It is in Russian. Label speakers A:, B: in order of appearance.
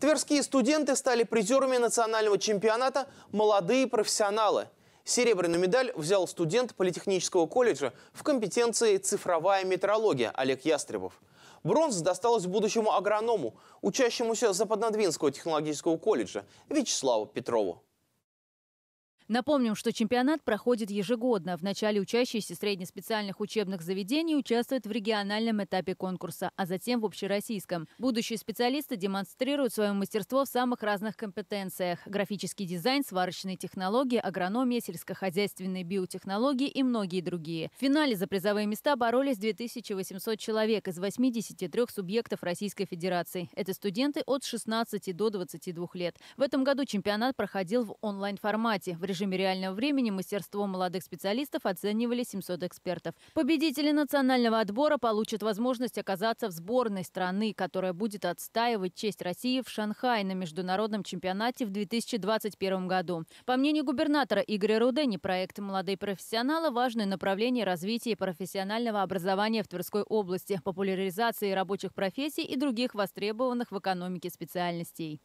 A: Тверские студенты стали призерами национального чемпионата «Молодые профессионалы». Серебряную медаль взял студент Политехнического колледжа в компетенции «Цифровая метрология» Олег Ястребов. Бронза досталась будущему агроному, учащемуся Западнодвинского технологического колледжа Вячеславу Петрову.
B: Напомним, что чемпионат проходит ежегодно. В начале учащиеся среднеспециальных учебных заведений участвуют в региональном этапе конкурса, а затем в общероссийском. Будущие специалисты демонстрируют свое мастерство в самых разных компетенциях – графический дизайн, сварочные технологии, агрономия, сельскохозяйственные биотехнологии и многие другие. В финале за призовые места боролись 2800 человек из 83 субъектов Российской Федерации. Это студенты от 16 до 22 лет. В этом году чемпионат проходил в онлайн-формате. В режиме реального времени мастерство молодых специалистов оценивали 700 экспертов. Победители национального отбора получат возможность оказаться в сборной страны, которая будет отстаивать честь России в Шанхае на международном чемпионате в 2021 году. По мнению губернатора Игоря Рудени, проект «Молодые профессионалы» – важное направление развития профессионального образования в Тверской области, популяризации рабочих профессий и других востребованных в экономике специальностей.